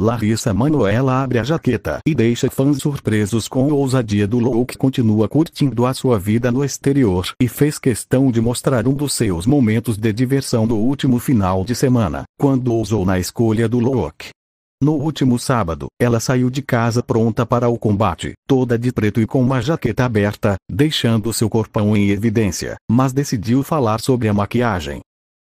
Larissa Manoela abre a jaqueta e deixa fãs surpresos com a ousadia do Lou que continua curtindo a sua vida no exterior e fez questão de mostrar um dos seus momentos de diversão do último final de semana, quando ousou na escolha do Look. No último sábado, ela saiu de casa pronta para o combate, toda de preto e com uma jaqueta aberta, deixando seu corpão em evidência, mas decidiu falar sobre a maquiagem.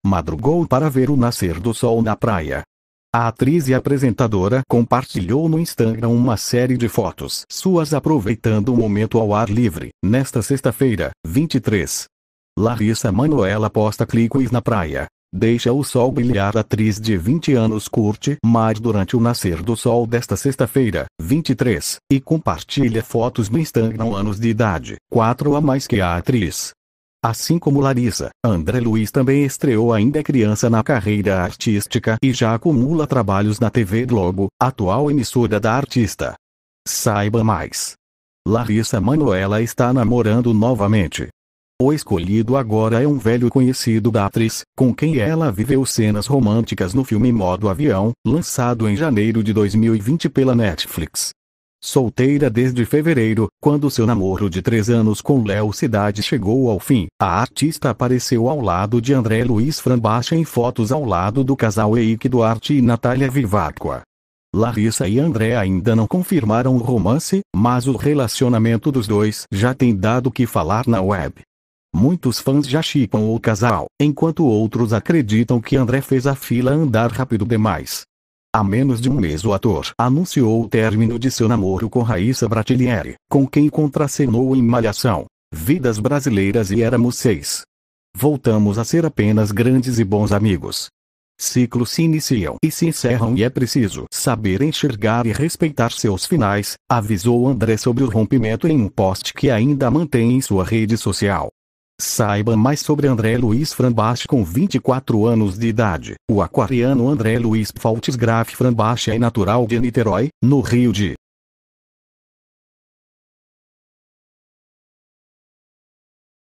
Madrugou para ver o nascer do sol na praia, a atriz e apresentadora compartilhou no Instagram uma série de fotos suas aproveitando o momento ao ar livre, nesta sexta-feira, 23. Larissa Manoela posta cliques na praia. Deixa o sol brilhar. A atriz de 20 anos curte mais durante o nascer do sol desta sexta-feira, 23, e compartilha fotos no Instagram anos de idade, 4 a mais que a atriz. Assim como Larissa, André Luiz também estreou ainda é criança na carreira artística e já acumula trabalhos na TV Globo, atual emissora da artista. Saiba mais. Larissa Manoela está namorando novamente. O escolhido agora é um velho conhecido da atriz, com quem ela viveu cenas românticas no filme Modo Avião, lançado em janeiro de 2020 pela Netflix. Solteira desde fevereiro, quando seu namoro de três anos com Léo Cidade chegou ao fim, a artista apareceu ao lado de André Luiz Frambacha em fotos ao lado do casal Eike Duarte e Natália Vivacqua. Larissa e André ainda não confirmaram o romance, mas o relacionamento dos dois já tem dado o que falar na web. Muitos fãs já chipam o casal, enquanto outros acreditam que André fez a fila andar rápido demais. Há menos de um mês o ator anunciou o término de seu namoro com Raíssa Bratilieri, com quem contracenou em Malhação, Vidas Brasileiras e Éramos Seis. Voltamos a ser apenas grandes e bons amigos. Ciclos se iniciam e se encerram e é preciso saber enxergar e respeitar seus finais, avisou André sobre o rompimento em um post que ainda mantém em sua rede social. Saiba mais sobre André Luiz Frambach com 24 anos de idade. O aquariano André Luiz Faltes Graf Frambach é natural de Niterói, no Rio de